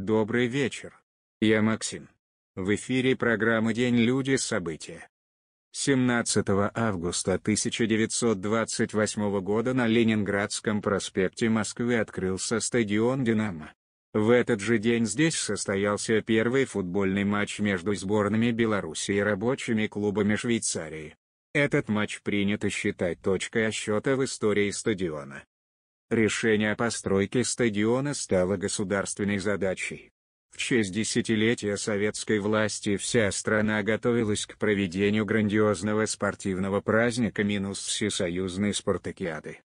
Добрый вечер. Я Максим. В эфире программа «День люди. События». 17 августа 1928 года на Ленинградском проспекте Москвы открылся стадион «Динамо». В этот же день здесь состоялся первый футбольный матч между сборными Беларуси и рабочими клубами Швейцарии. Этот матч принято считать точкой отсчета в истории стадиона. Решение о постройке стадиона стало государственной задачей. В честь десятилетия советской власти вся страна готовилась к проведению грандиозного спортивного праздника минус всесоюзной спартакиады.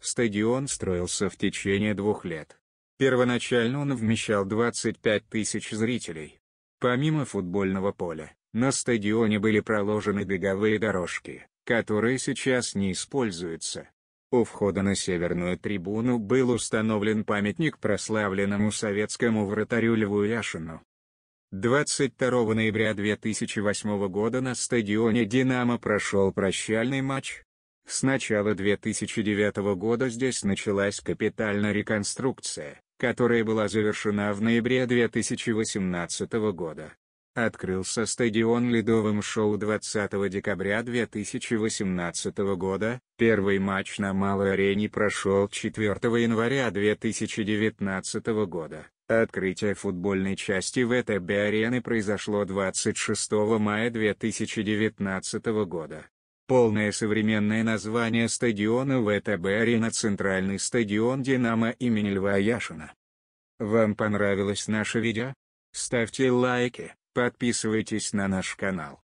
Стадион строился в течение двух лет. Первоначально он вмещал 25 тысяч зрителей. Помимо футбольного поля, на стадионе были проложены беговые дорожки, которые сейчас не используются. У входа на северную трибуну был установлен памятник прославленному советскому вратарю Льву Яшину. 22 ноября 2008 года на стадионе «Динамо» прошел прощальный матч. С начала 2009 года здесь началась капитальная реконструкция, которая была завершена в ноябре 2018 года открылся стадион ледовым шоу 20 декабря 2018 года, первый матч на Малой арене прошел 4 января 2019 года. Открытие футбольной части ВТБ-арены произошло 26 мая 2019 года. Полное современное название стадиона ВТБ-арена «Центральный стадион «Динамо» имени Льва Яшина». Вам понравилось наше видео? Ставьте лайки Подписывайтесь на наш канал.